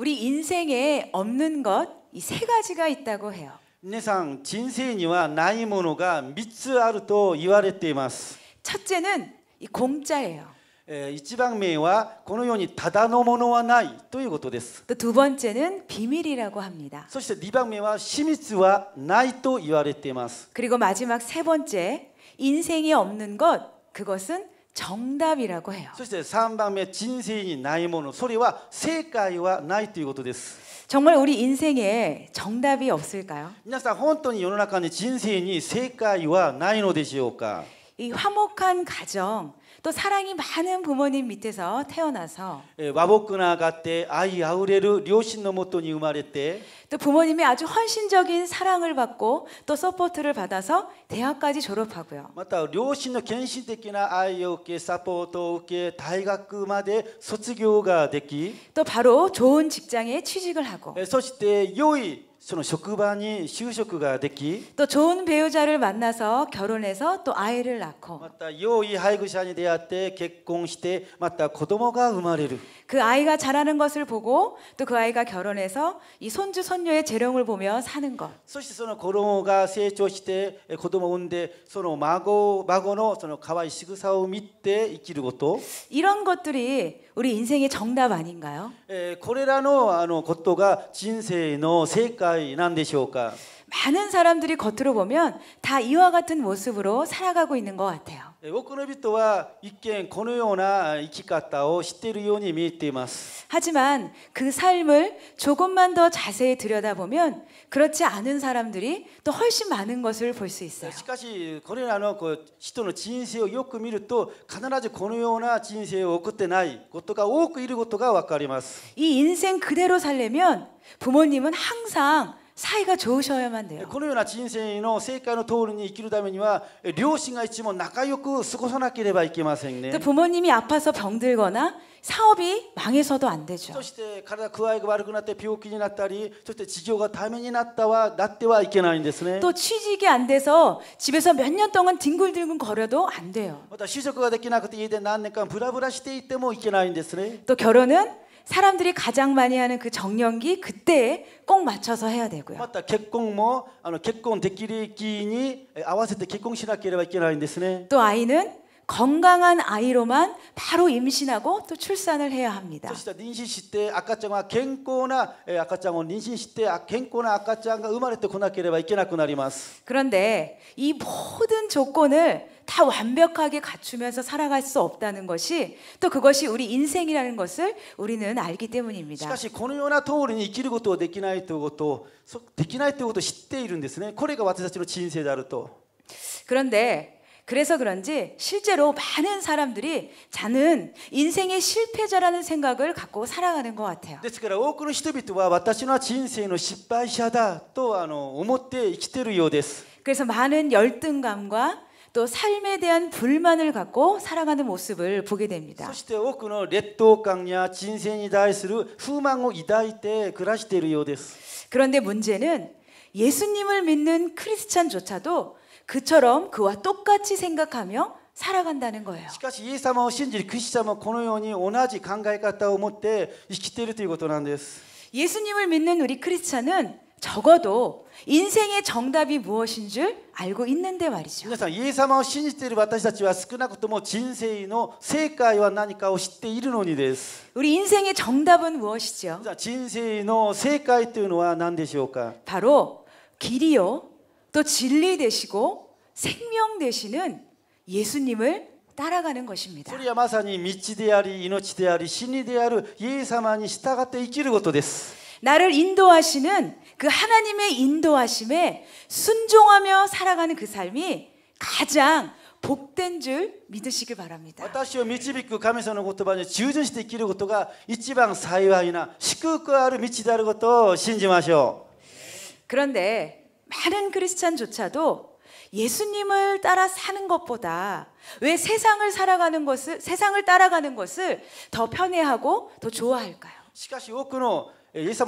우리 인생에 없는 것 이 세 가지가 있다고 해요. 皆さん人生にはないものが3つあると言われています 첫째는 이 공짜예요. 一番目はこのようにただのものはないということです。또 두 번째는 비밀이라고 합니다. そして2番目は秘密はないと言われています. 그리고 마지막 세 번째 인생이 없는 것 그것은 정답이라고 해요. そして3番目人生にないものそれは正解はないということです 정말 우리 인생에 정답이 없을까요? 皆さん本当に世の中に人生に正解はないのでしょうか?이 화목한 가정, 또 사랑이 많은 부모님 밑에서 태어나서 예, 와복근아가때 아이 아우레르 료신 넘었더니 우마레때 그 또 부모님의 아주 헌신적인 사랑을 받고 또 서포트를 받아서 대학까지 졸업하고요. 맞다. 료신의 겐신的な 아이에게 서포트を 대학まで 卒業ができ또 바로 좋은 직장에 취직을 하고. そして良い 예, その職場に就職ができと 좋은 배우자를 만나서 결혼해서 또 아이를 낳고 また良い配偶者に出会って結婚してまた子供が生まれる그 아이가 자라는 것을 보고 또 그 아이가 결혼해서 이 손주 손녀의 재롱을 보며 사는 것. そしてその子供が成長して子供を産んでその孫孫のその可愛い仕草を見て生きること。 이런 것들이 우리 인생의 정답 아닌가요? 에, これらのあのことが人生の正解なんでしょうか? 많은 사람들이 겉으로 보면 다 이와 같은 모습으로 살아가고 있는 것 같아요. 多くの人は一見このような生き方を知っているように見えています。 하지만 그 삶을 조금만 더 자세히 들여다보면 그렇지 않은 사람들이 또 훨씬 많은 것을 볼 수 있어요. しかしこれらの人の人生をよく見ると必ずこのような人生を送ってないことが多くいることがわかります이 인생 그대로 살려면 부모님은 항상 사이가 좋으셔야만 돼요. このような人生の正解の通りに生きるためには両親が一番仲良く過ごさなければいけませんね.또 부모님이 아파서 병들거나 사업이 망해서도 안 되죠. そして体그愛が悪くなって病気になったりそして事業がダメになったはなってはいけないんですね또 취직이 안 돼서 집에서 몇 년 동안 뒹굴뒹굴 걸어도 안 돼요. また就職ができなくて家で何年間ブラブラしていてもいけないんですね또 결혼은 사람들이 가장 많이 하는 그 정년기 그때에 꼭 맞춰서 해야 되고요. 맞다. 결혼も 결혼 데끼리끼니合わせて결혼しなければいけないんですね. 또 아이는 건강한 아이로만 바로 임신하고 또 출산을 해야 합니다. そして妊娠して赤ちゃんは健康な赤ちゃんは健康な赤ちゃんが生まれてこなければいけなくなります 그런데 이 모든 조건을 다 완벽하게 갖추면서 살아갈 수 없다는 것이 또 그것이 우리 인생이라는 것을 우리는 알기 때문입니다. しかしこのような通りに生きることはできないということ、できないということを知っているんですね。これが私たちの人生であると。 그런데 그래서 그런지 실제로 많은 사람들이 자는 인생의 실패자라는 생각을 갖고 살아가는 것 같아요. ですから多くの人々は私の人生の失敗者だと思って生きているようです. 그래서 많은 열등감과 또 삶에 대한 불만을 갖고 살아가는 모습을 보게 됩니다. そして多くの劣等感や人生に対する不満を抱いて暮らしているようです. 그런데 문제는 예수님을 믿는 크리스찬조차도 그처럼 그와 똑같이 생각하며 살아간다는 거예요. しかしイエス様を信じるクリスチャこのように同じ考え方を持って生きているということなんです 예수님을 믿는 우리 크리스찬은 적어도 인생의 정답이 무엇인 줄 알고 있는데 말이죠. 여러분, 예수님을 신지는 우리たちは少なくとも人生の正解は何かを知っているのにです. 우리 인생의 정답은 무엇이죠? 인생의 정답은 무엇입니까? 바로 길이요, 또 진리 되시고 생명 되시는 예수님을 따라가는 것입니다. それはまさに道であり命であり真理であるイエス様に従って生きることです. 나를 인도하시는 그 하나님의 인도하심에 순종하며 살아가는 그 삶이 가장 복된 줄 믿으시길 바랍니다. 私を導く神様の言葉に従順して生きることが一番幸いな祝福ある道であることを信じましょう. 그런데 많은 크리스찬조차도 예수님을 따라 사는 것보다 왜 세상을 살아가는 것을 세상을 따라가는 것을 더 편애하고 더 좋아할까요? しかし多くのイエス様を信じているクリスチャンさえ生きることよりもこのよに従って生きることが楽に思っているのでしょうか그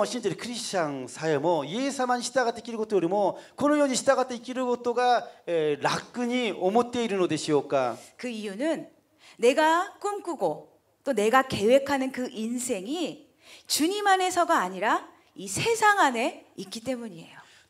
예, 뭐, 뭐, 예, 이유는 내가 꿈꾸고 또 내가 계획하는 그 인생이 주님 안에서가 아니라 이 세상 안에 있기 때문이에요.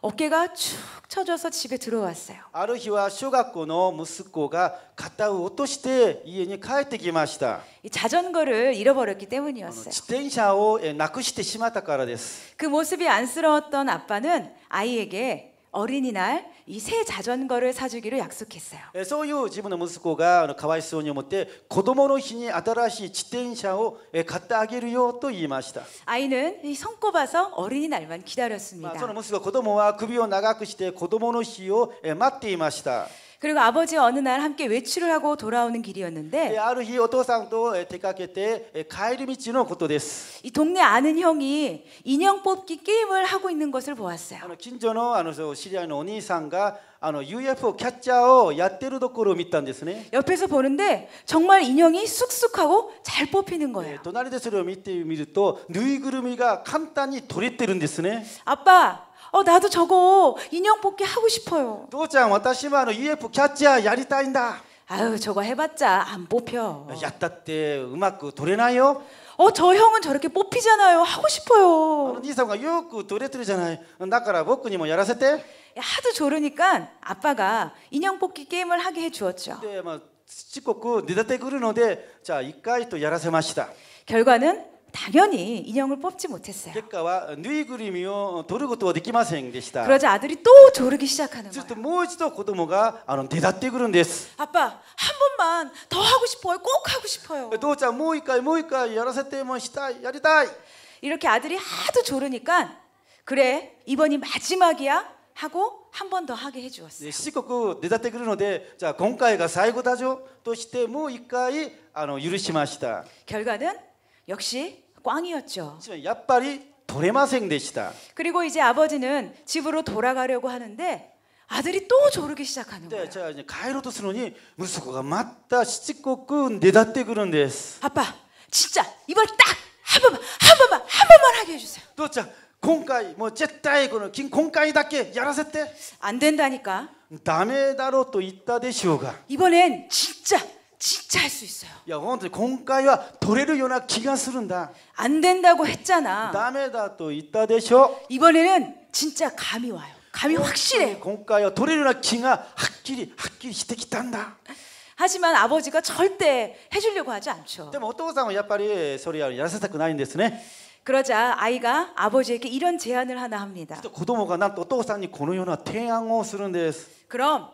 어깨가 축 처져서 집에 들어왔어요. ある日は小学校の息子が片を落として家に帰ってきました.이 자전거를 잃어버렸기 때문이었어요. 自転車をなくしてしまったからで그 어, 모습이 안쓰러웠던 아빠는 아이에게 어린이날 이 새 자전거를 사주기로 약속했어요. そういう自分の息子がかわいそうに思って子供の日に新しい自転車を買ってあげるよと言いました. 아이는 손꼽아서 어린이날만 기다렸습니다. その息子子供は首を長くして子供の日を待っていました. 그리고 아버지 어느 날 함께 외출을 하고 돌아오는 길이었는데 예, 예, 예, 이 동네 아는 형이 인형 뽑기 게임을 하고 있는 것을 보았어요. 긴조노 아노서 시리아의 오니상가 あのUFOキャッチャーをやってるところを見たんですね. 옆에서 보는데 정말 인형이 쑥쑥하고 잘 뽑히는 거예요. 隣でそれを見てみるとぬいぐるみが簡単に取れてるんですね. 아빠 어 나도 저거 인형 뽑기 하고 싶어요. 도장 와타시마노 UF 캡처 야리따인다 아유 저거 해봤자 안 뽑혀. 야따때 음악 도래나요? 그 어저 형은 저렇게 뽑히잖아요. 하고 싶어요. 니사가 요크 도래뜨리잖아요. 나까라 먹고 니뭐 열었을 때. 하도 조르니까 아빠가 인형 뽑기 게임을 하게 해주었죠. 네, 막 뭐, 찍고 그 니다때 그러는데 자 이까지 또 열었을 맛이다. 결과는 당연히 인형을 뽑지 못했어요. 결과와 누이그림이요 도르고도 できませんでした 그러자 아들이 또 조르기 시작하는 거예요. 또もう一度子供があの出立ってくるんです. 아빠 한 번만 더 하고 싶어요. 꼭 하고 싶어요. 도자もう一回もう一回やらせてもしたやりたい. 이렇게 아들이 하도 조르니까 그래 이번이 마지막이야 하고 한 번 더 하게 해 주었어요. 네, 시국 내다때 그러는데 자, 今回가 최고다죠. 또 시대 뭐1回 あの許しました. 결과는 역시 꽝이었죠. 야빨이 도레마생 되시다. 그리고 이제 아버지는 집으로 돌아가려고 하는데 아들이 또 조르기 시작하는 거예요. 제가 이제 가이로도 쓰노니 무스코가 맞다 시치코끈 내다떼 그런데. 아빠 진짜 이번 딱한 번만 한 번만 한 번만 하게 해주세요. 또자 공까이 뭐 제타이 그는 긴 공까이답게 야라세때. 안 된다니까. 다음에다로또 있다 대시오가. 이번엔 진짜 진짜 할 수 있어요. 야, 오늘 공과야 도래를 요나 기가 쓰른다. 안 된다고 했잖아. 다음에다 또 있다 되셔. 이번에는 진짜 감이 와요. 감이 확실해 공과야 도래를 요나 기가 확실히 확실히 히데기단다. 하지만 아버지가 절대 해주려고 하지 않죠. 근데 뭐 어떤 상황 야빨이 소리야 야사타크 나데스네 그러자 아이가 아버지에게 이런 제안을 하나 합니다. 또 고도모가 난또 또상이 고노요나 태양호 쓰는데. 그럼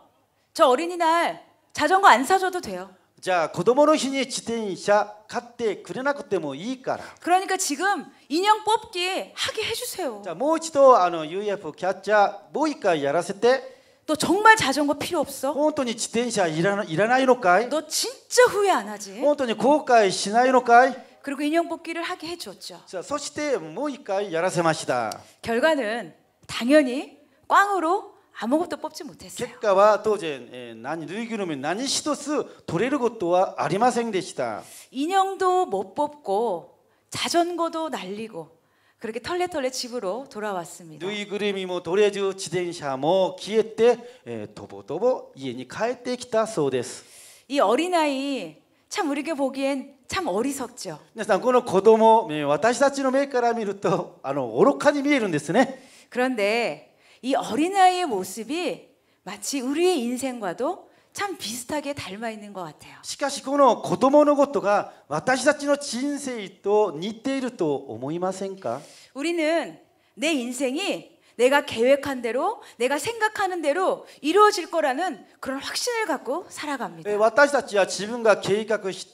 저 어린이날 자전거 안 사줘도 돼요. じゃあ子供の日に自転車買ってくれなくてもいいから。그러니까지금인형뽑기하게해주세요 자, もう一度あの UFO 캡처 뭐一回やらせて。너 정말 자전거 필요 없어? 本当に 지転車 いらないのかい?너 진짜 후회 안 하지? 本当に 후회 しないのかい? 그리고 인형 뽑기를 하게 해 줬죠. 자, そしてもう一回やらせました. 결과는 당연히 꽝으로 아무것도 뽑지 못했어요. 결과와 또제 예, 난이 누이기름이 난이 시도스 도래를 것도와 아리마생되시다. 인형도 못 뽑고 자전거도 날리고 그렇게 털레털레 집으로 돌아왔습니다. 누이그림이 뭐 도래주 지덴샤모 뭐 기회 때 예, 도보도보 이엔이 가에때 기타 소데스. 이 어린아이 참 우리에게 보기엔 참 어리석죠. 일단 그는 고도모 私たちの目から見るとあの愚かに見えるんですね. 예, 그런데 이 어린아이의 모습이 마치 우리의 인생과도 참 비슷하게 닮아 있는 것 같아요. しかしこの子供のことが私たちの人生と似ていると思いませんか? 우리는 내 인생이 내가 계획한 대로, 내가 생각하는 대로 이루어질 거라는 그런 확신을 갖고 살아갑니다. 私たちは自分が計画した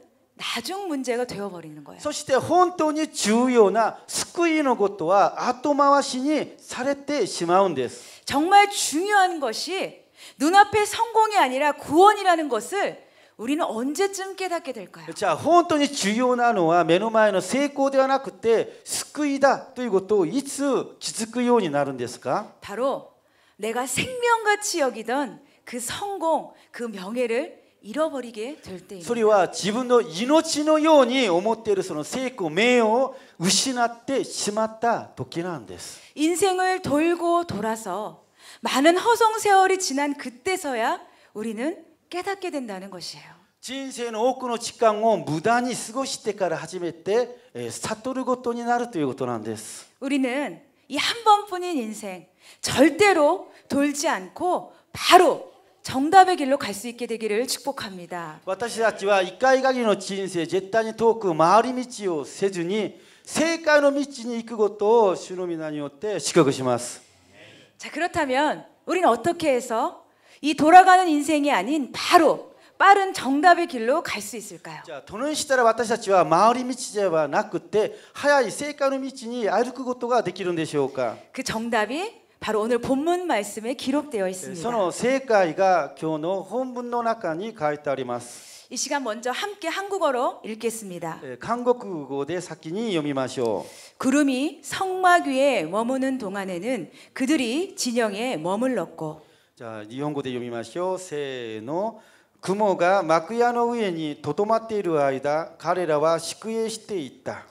나중 문제가 되어버리는 거예요. そして本当に重要な救いのことは後回しにされてしまうんです. 정말 중요한 것이 눈앞의 성공이 아니라 구원이라는 것을 우리는 언제쯤 깨닫게 될까요? 자, 本当に重要なのは目の前の成功ではなくて救いだということをいつ気づくようになるんですか? 바로 내가 생명같이 여기던 그 성공, 그 명예를 잃어버리게 될 때입니다. それは自分の命のように思っているその成功名を失ってしまった時なんです. 인생을 돌고 돌아서 많은 허송 세월이 지난 그때서야 우리는 깨닫게 된다는 것이에요. 人生の多くの時間を無駄に過ごしてから始めて悟ることになるということなんです. 우리는 이 한 번뿐인 인생 절대로 돌지 않고 바로 정답의 길로 갈 수 있게 되기를 축복합니다. 私たちは一回限りの人生絶対に遠く回り道をせずに正解の道に行くことを主の皆によって資格します.자 그렇다면 우리는 어떻게 해서 이 돌아가는 인생이 아닌 바로 빠른 정답의 길로 갈 수 있을까요? 자, 도는 시대라 私たちは回り道ではなくて早い正解の道に歩くことができるんでしょうか?그 정답이 바로 오늘 본문 말씀에 기록되어 네, 있습니다. その世界が今日の本文の中に書いてあります.이 시간 먼저 함께 한국어로 읽겠습니다. 한국어で先に読みましょう. 네, 구름이 성막 위에 머무는 동안에는 그들이 진영에 머물렀고. 자, 일본어で読みましょう.せーの. 雲が幕屋の上にとどまっている間彼らは宿営していった。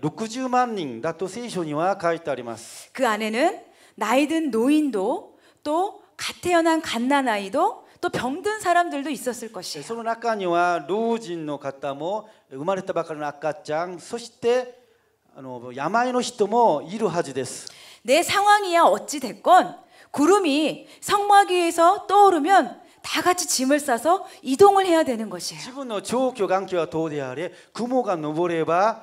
60만 명だと 聖書には書いてあります.그 안에는 나이든 노인도 또 갓 태어난 갓난아이도 또 병든 사람들도 있었을 것이에요. その中には老人の方も生まれたばかりの赤ちゃん、そしてあの病の人もいるはずです.내 예, 뭐, 상황이야 어찌 됐건 구름이 성막 위에서 떠오르면 다 같이 짐을 싸서 이동을 해야 되는 것이에요. 自分の교況環와도대う래 구모가 が昇れ바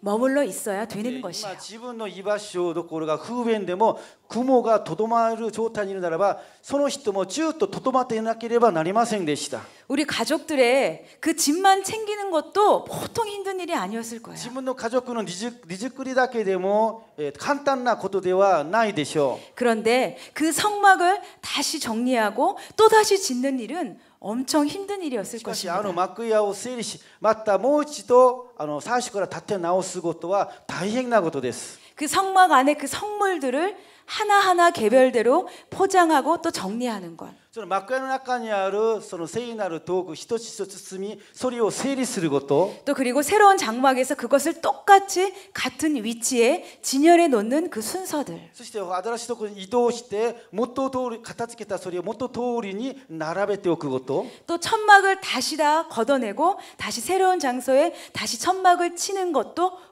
머물러 있어야 되는 것이지요自分の居場所どころが不便でも雲が 도도마를 좋다는 나라봐 その人もずっととどまっていなければなりませんで 우리 가족들의 그 집만 챙기는 것도 보통 힘든 일이 아니었을 거예요. 自分 가족은 니즈꾸리だけでも간단한ことではないでし 그런데 그 성막을 다시 정리하고 또 다시 짓는 일은 엄청 힘든 일이었을 것입니다. あの幕屋を整理しまたもう一度あの最初から立て直す すことは大変なことです。그 성막 안에 그 성물들을 하나하나 개별대로 포장하고 또 정리하는 것. その幕屋の中にあるその聖なる道具一つ一つ包みそれを整理すること또그리고새로운장막에서그것을똑같이같은위치에진열해놓는그순서들そして新しいところに移動して元通り片付けたそれを元通りに並べておくこと또천막을다시다걷어내고다시새로운장소에다시천막을치는것도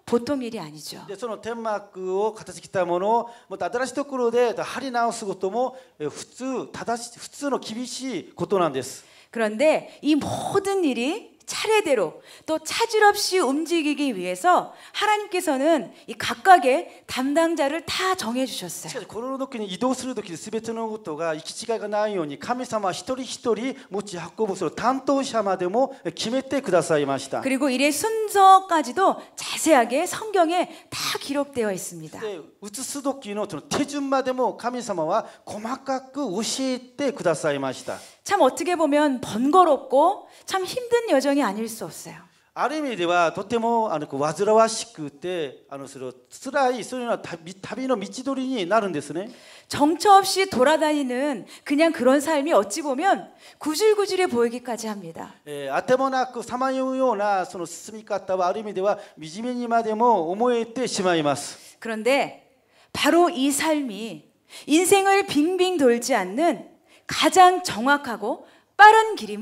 보통 일이 아니죠. そのデンマークを形来たものを新しいところで針直すことも普通正しい普通の厳しいことなんです 그런데 이 모든 일이 차례대로 또 차질 없이 움직이기 위해서 하나님께서는 이 각각의 담당자를 다 정해 주셨어요. しかしこの時に移動する時に全てのことが行き違いがないように神様一人一人持ち運ぶその担当者までも決めてくださいました 그리고 일의 순서까지도 자세하게 성경에 다 기록되어 있습니다. 移す時の手順までも神様は細かく教えてくださいました。참 어떻게 보면 번거롭고 참 힘든 여정이 아닐 수 없어요. ある意味ではとてもあの煩わしくてあのそれ辛いそういうよう旅の道取りになるんですね 그 정처 없이 돌아다니는 그냥 그런 삶이 어찌 보면 구질구질해 보이기까지 합니다. 예, 아테모나크 사마요요나 그 스미카타와 아르미데와 미지메니마데모 오모에테しまいます. 그런데 바로 이 삶이 인생을 빙빙 돌지 않는 가장 정확하고 빠른 길임을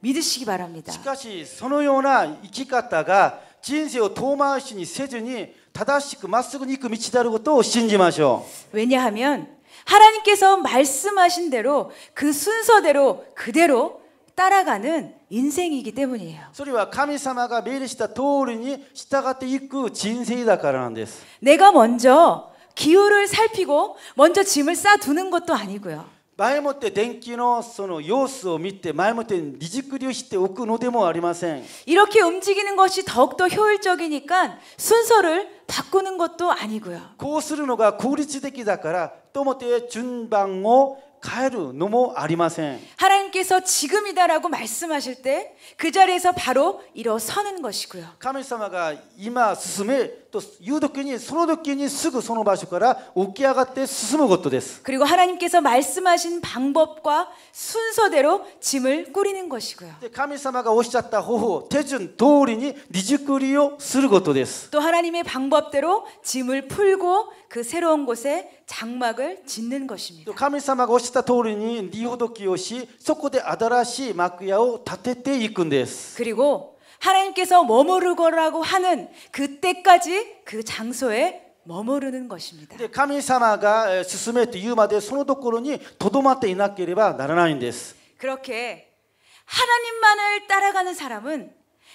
믿으시기 바랍니다. しかしそのような生き方が人生を遠回しにせずに正しくまっすぐに行く道であることを信じま 그 그 왜냐하면 하나님께서 말씀하신 대로 그 순서대로 그대로 따라가는 인생이기 때문이에요. それは神様が命令した通りに従っていく人生だからなんです. 그 내가 먼저 기후를 살피고 먼저 짐을 싸두는 것도 아니고요. 前もって電気のその様子を見て前もって離軸流しておくのでもありません。이렇게움직이는것이더욱더효율적이니까순서를바꾸는것도아니고요こうするのが効率的だからと思って順番を 가에루 너무 아리마센. 하나님께서 지금이다라고 말씀하실 때 그 자리에서 바로 일어서는 것이고요. 하나님께가 이마 스스메 또 유도끼니 소로도끼니 스그 손오바시거라 오키아가때 스스무 것도 됐어. 그리고 하나님께서 말씀하신 방법과 순서대로 짐을 꾸리는 것이고요. 하나님께가 오시셨다 호호 대준 도리니 니즈꾸리요 쓰르 것도 됐어. 또 하나님의 방법대로 짐을 풀고 그 새로운 곳에 장막을 짓는 것입니다. 또하나님께가 오시 した通りに日本をしそこで新しい幕屋を建てていくんです그리고 하나님께서 머무르거라고 하는 그때까지 그 장소에 머무르는 것입니다. 하나님이 스스메と 言うまでそのところにとどまっていなければならないんです. 그렇게 하나님만을 따라가는 사람은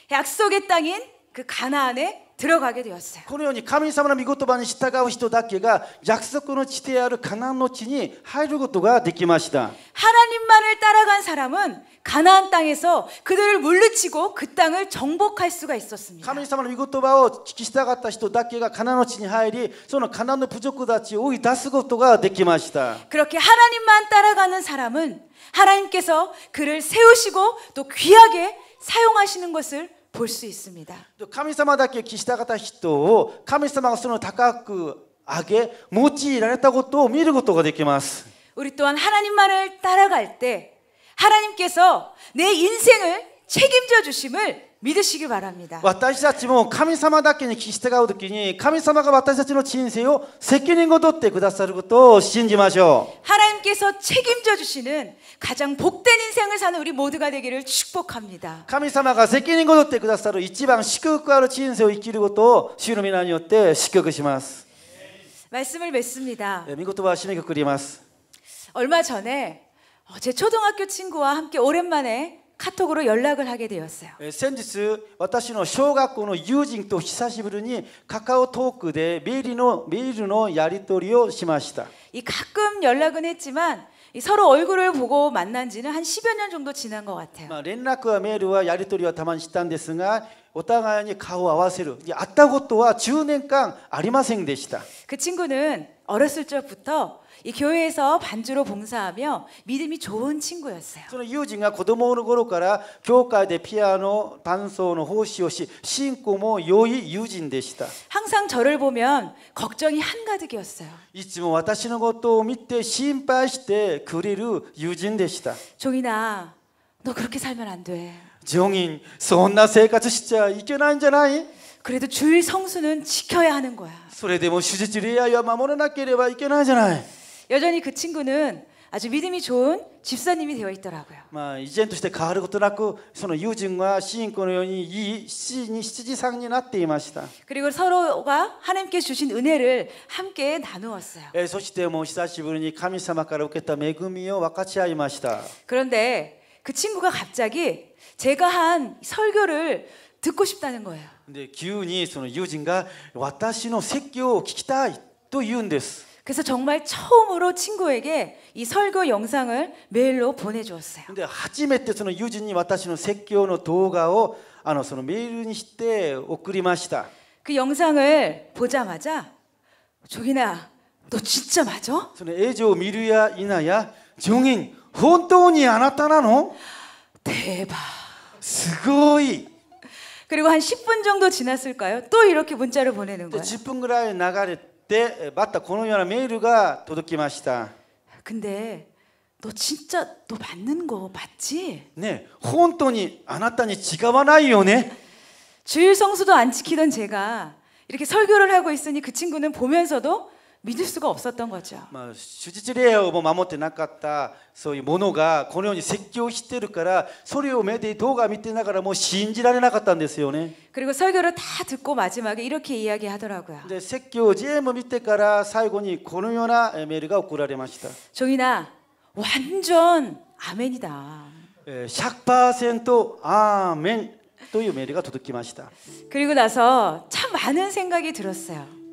약속의 땅인 그 가나안에 들어가게 되었어요. 神様の御言葉に従う人だけが約束の地である가나の地に入ることができました 하나님만을 따라간 사람은 가나안 땅에서 그들을 물리치고 그 땅을 정복할 수가 있었습니다. 하나님御言葉を 聞き従った人だけが가나안の地に入りその가나안の부족たちを追い出すことができました. 그렇게 하나님만 따라가는 사람은 하나님께서 그를 세우시고 또 귀하게 사용하시는 것을 볼수 있습니다. 神様だけ気した方人を神様がその高く上げ用いられたことを見ることができます 우리 또한 하나님만을 따라갈 때 하나님께서 내 인생을 책임져 주심을 믿으시기 바랍니다. 私たちも神様だけに従う時に神様が私たちの人生を責任を取ってくださることを信じましょう. 하나님께서 책임져 주시는 가장 복된 인생을 사는 우리 모두가 되기를 축복합니다. 神様が責任を取ってくださる一番祝福ある人生を生きることを主の皆によって祝福します. 말씀을 맺습니다. 네, 얼마 전에 제 초등학교 친구와 함께 오랜만에 카톡으로 연락을 하게 되었어요. 先日私の小学校の友人と久しぶりにカカオトークでメールのやり取りをしました이 가끔 연락은 했지만 서로 얼굴을 보고 만난 지는 한 10여 년 정도 지난 것 같아요. 連絡はメールはやり取りはたまにしたんですがお互いに顔を合わせる会ったことは10年間ありませんでした.그 친구는 어렸을 적부터 이 교회에서 반주로 봉사하며 믿음이 좋은 친구였어요. その友人が子供の頃から教会でピアノ伴奏の奉仕をし、信仰も良い友人でした. 항상 저를 보면 걱정이 한가득이었어요. いつも私のことを見て心配してくれる友人でした. 종이나 너 그렇게 살면 안 돼. 정인, そんな生活しちゃいけないんじゃない? 그래도 주일 성수는 지켜야 하는 거야. それでも手術礼拝は守らなければいけないじゃない。 여전히 그 친구는 아주 믿음이 좋은 집사님이 되어 있더라고요. 마 이젠 として変을ることなくその友人が信仰の이시인いい信じ상이났っていま 그리고 서로가 하나님께 주신 은혜를 함께 나누었어요. 예, そして시う久しぶりに神様から受다 매금이요 와카치아이마시다. 그런데 그 친구가 갑자기 제가 한 설교를 듣고 싶다는 거예요. 근데 기운이 その友人が私の説教を聞きたいと言うんです. 그래서 정말 처음으로 친구에게 이 설교 영상을 메일로 보내주었어요. 근데 처음에 때는 유진이 와타시는 설교의 동화를 아노 메일로 して送りました.그 영상을 보자마자 조기나 너 진짜 맞아? 애조 미루야 이나야 정인 本当にあなたなの? 대박. すごい. 그리고 한 10분 정도 지났을까요? 또 이렇게 문자를 보내는 거예요. 10분ぐらい流れ でまたこのよ나메일ー가도둑きま시다 근데 너 진짜 너받는거 맞지? 네, 本当 안았다니 지가와 な이よね 주일 성수도 안 지키던 제가 이렇게 설교를 하고 있으니 그 친구는 보면서도 믿을 수가 없었던 거죠. まあ主実例を守ってなかったそういうものがこのように説教してるからそれを目で動画見てながらも信じられなかったんですよね 그리고 설교를 다 듣고 마지막에 이렇게 이야기하더라고요. 説教全部見てから最後にこのようなメールが送られました. 종이나 완전 아멘이다. 100%アーメンというメールが届きました. 그리고 나서 참 많은 생각이 들었어요.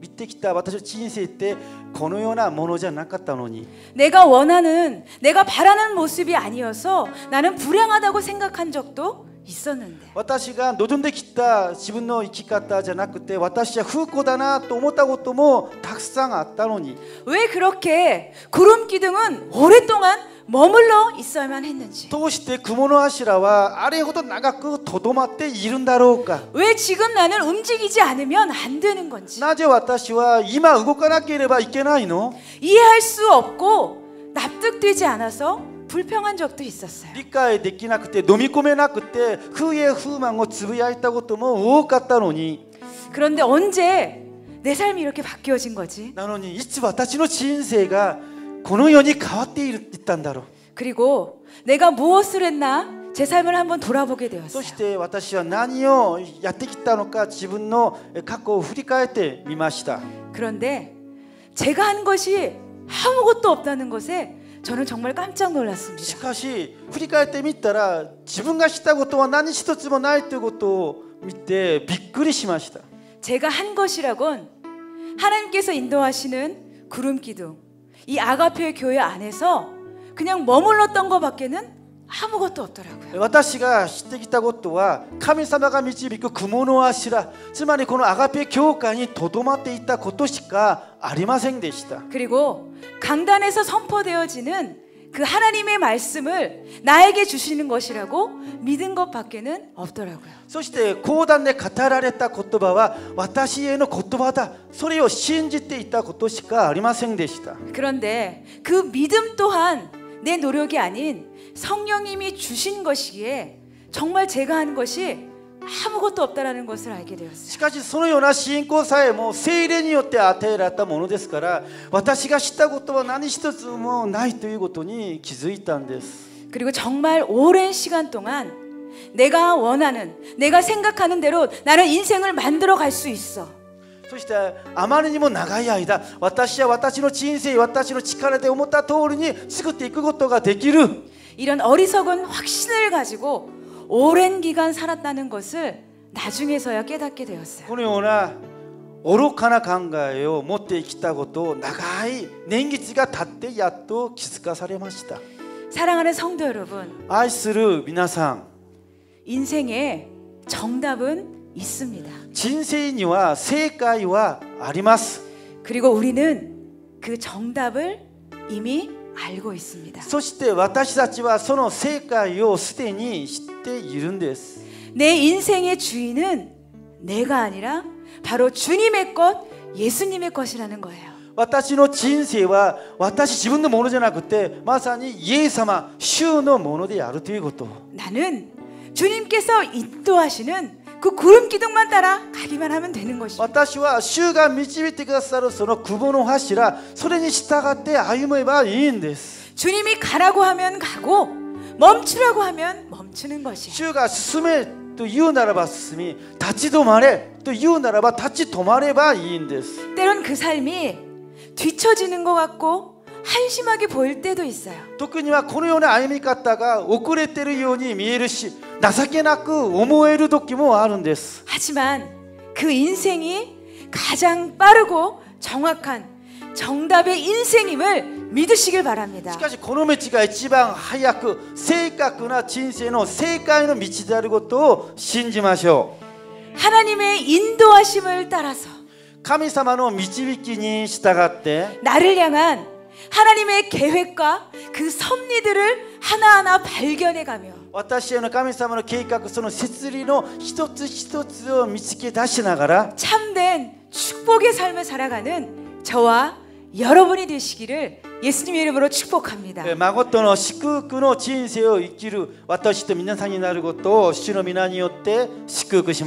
見てきた私の人生ってこのようなものじゃなかったのに내가원하는내가바라는모습이아니어서나는불행하다고생각한적도있었는데私が望んできた自分の生き方じゃなくて私は不幸だなと思ったこともたくさんあったのに왜그렇게구름기둥은오랫동안 머물러 있어야만 했는지. 또시대 금오노하시라와 아래호도 나갔고 도도마때 이른다로까. 왜 지금 나는 움직이지 않으면 안 되는 건지. 낮에 왔다시와 이마 의고가나끼레바 있게나이노. 이해할 수 없고 납득되지 않아서 불평한 적도 있었어요. 리카에 데키나 그때 노미코메나 그때 후에 후망고 즈부야했다고 또 뭐 우갔다노니. 그런데 언제 내 삶이 이렇게 바뀌어진 거지? 나노니 이츠 와타치노 인생가 그리고 내가 무엇을 했나 제 삶을 한번 돌아보게 되었어요. そして私は何をやってきたのか自分の過去を振り返ってみました. 그런데 제가 한 것이 아무것도 없다는 것에 저는 정말 깜짝 놀랐습니다. しかし振り返ってみたら自分がしたことは何一つもないということを見てびっくりしました. 제가 한 것이라곤 하나님께서 인도하시는 구름 기둥 이 아가페 교회 안에서 그냥 머물렀던 것밖에는 아무것도 없더라고요. 私が知ってきたことは神様が導く雲の柱つまりこのアガペ教会にとどまっていたことしかありませんでした 그리고 강단에서 선포되어지는 그 하나님의 말씀을 나에게 주시는 것이라고 믿은 것밖에는 없더라고요. そして講談で語られた言葉は私への言葉だそれを信じていたことしかありませんでした 그런데 그 믿음 또한 내 노력이 아닌 성령님이 주신 것이기에 정말 제가 한 것이 아무것도 없다라는 것을 알게 되었어요. しかしそのような信仰さえも聖霊によって与えられたものですから私が知ったことは何一つもないということに気づいたんです 그리고 정말 오랜 시간 동안 내가 원하는 내가 생각하는 대로 나는 인생을 만들어 갈 수 있어. そしてあまりにも長い間私は私の人生私の力で思った通りに作っていくことができる。 이런 어리석은 확신을 가지고 오랜 기간 살았다는 것을 나중에서야 깨닫게 되었어요. 그러나 오로카나 강가えを持って生きたことを長い年月が経ってやっ사気づかされ 사랑하는 성도 여러분. 아이스る 미나상. 인생에 정답은 있습니다. 진세인이와세 정답이 아리마스. 그리고 우리는 그 정답을 이미 알고 있습니다. そして私たちはその成果をすでに知っているんです.내 인생의 주인은 내가 아니라 바로 주님의 것, 예수님의 것이라는 거예요. 私の人生は私自分のものじゃなくてまさにイエス様主のものであるということ。나는주님께서인도하시는 그 구름 기둥만 따라 가기만 하면 되는 것입니다. 私は主が導いてくださるその구분を走らそれに従って歩めばいいんです 주님이 가라고 하면 가고 멈추라고 하면 멈추는 것이에요. 主が進めと言うならば進み立ち止まれと言うならば立ち止まればいいんです 때론 그 삶이 뒤처지는 것 같고 한심하게 보일 때도 있어요. 特にはこのような歩み方が遅れてるように見えるし情けなく思える時もあるんです 하지만 그 인생이 가장 빠르고 정확한 정답의 인생임을 믿으시길 바랍니다. しかしこの道が一番早く正確な人生の正解の道であることを信じましょう. 하나님의 인도하심을 따라서 神様の導きに従って 나를 향한 하나님의 계획과 그 섭리들을 하나하나 발견해 가며 私への神様の計画その設理の一つ一つを見つけ出しながら 참된 축복의 삶을 살아가는 저와 여러분이 되시기를 예수님의 이름으로 축복합니다. 마고토의 축복의 인생을 生きる시と皆さんになることを主の皆によって祝福します